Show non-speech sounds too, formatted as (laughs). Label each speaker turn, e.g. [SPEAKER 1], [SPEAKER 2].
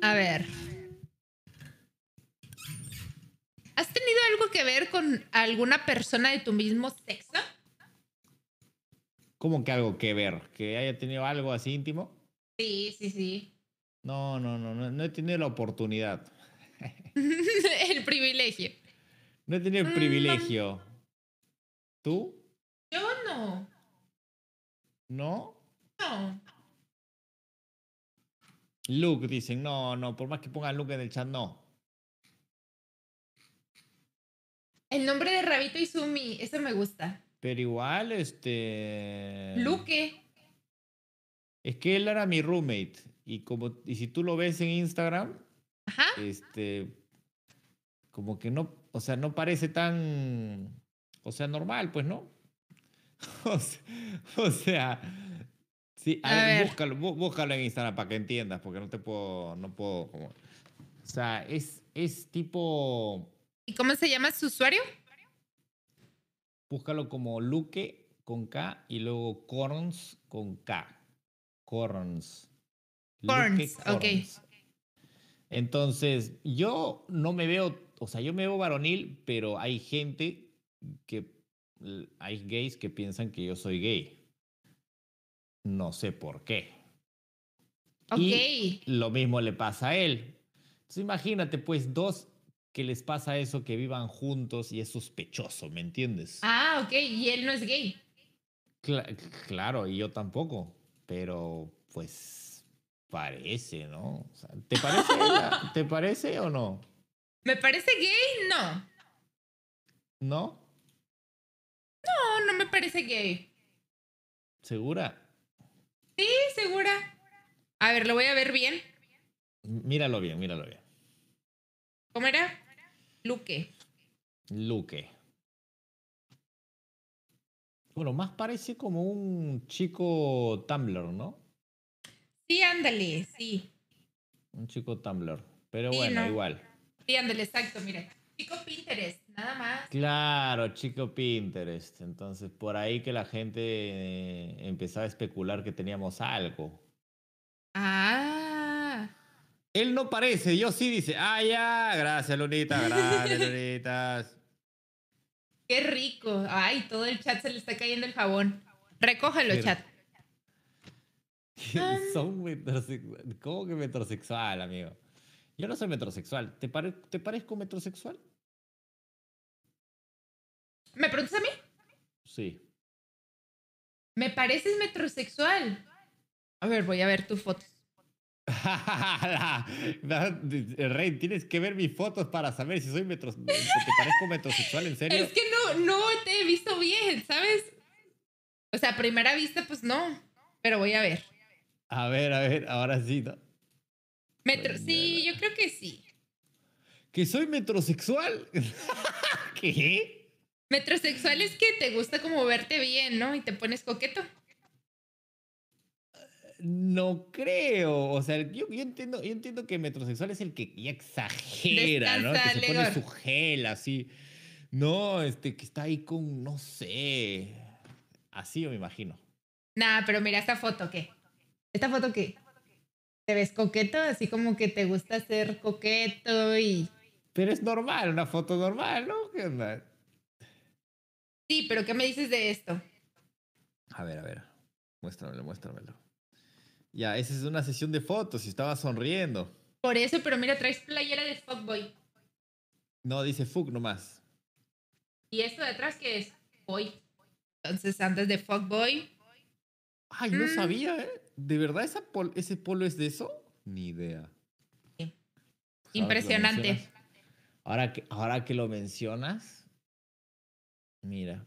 [SPEAKER 1] A ver. ¿Has tenido algo que ver con alguna persona de tu mismo sexo?
[SPEAKER 2] ¿Cómo que algo que ver? ¿Que haya tenido algo así íntimo?
[SPEAKER 1] Sí, sí, sí.
[SPEAKER 2] No, no, no, no, he tenido la oportunidad.
[SPEAKER 1] (laughs) el privilegio.
[SPEAKER 2] No he tenido el mm, privilegio. ¿Tú?
[SPEAKER 1] Yo no.
[SPEAKER 2] ¿No? No. Luke, dicen, no, no, por más que pongan Luke en el chat, no.
[SPEAKER 1] El nombre de Rabito Izumi, ese me gusta.
[SPEAKER 2] Pero igual, este.
[SPEAKER 1] Luke.
[SPEAKER 2] Es que él era mi roommate. Y como, y si tú lo ves en Instagram, Ajá. este. Como que no, o sea, no parece tan. O sea, normal, pues, ¿no? (laughs) o sea Sí, a, ver, Búscalo, en Instagram para que entiendas, porque no te puedo, no puedo. O sea, es, es tipo.
[SPEAKER 1] ¿Y cómo se llama su usuario?
[SPEAKER 2] Búscalo como Luque con K y luego Corns con K. Corns. Corns, ok. Entonces, yo no me veo, o sea, yo me veo varonil, pero hay gente que, hay gays que piensan que yo soy gay no sé por qué. Ok. lo mismo le pasa a él. Entonces imagínate, pues, dos que les pasa eso, que vivan juntos y es sospechoso, ¿me entiendes?
[SPEAKER 1] Ah, ok, y él no es gay.
[SPEAKER 2] claro, y yo tampoco, pero pues parece, ¿no? ¿te, parece, (laughs) ¿Te parece o no?
[SPEAKER 1] ¿Me parece gay? No. ¿No? No, no me parece gay.
[SPEAKER 2] ¿Segura?
[SPEAKER 1] A ver, lo voy a ver bien.
[SPEAKER 2] Míralo bien, míralo bien.
[SPEAKER 1] ¿Cómo era? Luque.
[SPEAKER 2] Luque. Bueno, más parece como un chico Tumblr, ¿no?
[SPEAKER 1] Sí, ándale, sí.
[SPEAKER 2] Un chico Tumblr. Pero bueno, igual.
[SPEAKER 1] Sí, ándale, exacto, mira. Chico Pinterest, nada más.
[SPEAKER 2] Claro, chico Pinterest. Entonces, por ahí que la gente eh, empezaba a especular que teníamos algo. Él no parece, yo sí dice, ah, ya, gracias, Lunita, gracias, (laughs) Lunita.
[SPEAKER 1] Qué rico. Ay, todo el chat se le está cayendo el jabón. Recójalo, chat.
[SPEAKER 2] (laughs) ¿Cómo que metrosexual, amigo? Yo no soy metrosexual. ¿Te, ¿Te parezco metrosexual? ¿Me preguntas a mí? Sí.
[SPEAKER 1] ¿Me pareces metrosexual? A ver, voy a ver tu foto.
[SPEAKER 2] (laughs) Rey, tienes que ver mis fotos para saber si soy metros, te parezco metrosexual, en serio. Es
[SPEAKER 1] que no, no te he visto bien, ¿sabes? O sea, a primera vista, pues no, pero voy a ver.
[SPEAKER 2] A ver, a ver, ahora sí, ¿no?
[SPEAKER 1] Metro, sí, yo creo que sí.
[SPEAKER 2] ¿Que soy metrosexual? (laughs) ¿Qué?
[SPEAKER 1] Metrosexual es que te gusta como verte bien, ¿no? Y te pones coqueto.
[SPEAKER 2] No creo, o sea, yo, entiendo, yo entiendo que metrosexual es el que ya exagera, ¿no? Que se pone su gel así. No, este, que está ahí con, no sé, así yo me imagino.
[SPEAKER 1] Nah, pero mira esta foto, ¿qué? ¿Esta foto qué? ¿Te ves coqueto? Así como que te gusta ser coqueto y... Pero es normal, una foto normal, ¿no? Sí, pero ¿qué me dices de esto? A ver,
[SPEAKER 2] a ver, muéstramelo, muéstramelo. Ya, esa es una sesión de fotos y estaba sonriendo.
[SPEAKER 1] Por eso, pero mira, traes playera de Fuckboy.
[SPEAKER 2] No, dice Fuck nomás.
[SPEAKER 1] ¿Y esto detrás atrás qué es? Boy. Entonces antes de Fuckboy. Ay, no mm. sabía,
[SPEAKER 2] ¿eh? ¿De verdad ese polo es de eso? Ni idea.
[SPEAKER 1] Impresionante.
[SPEAKER 2] Ahora que, ahora que lo mencionas, mira,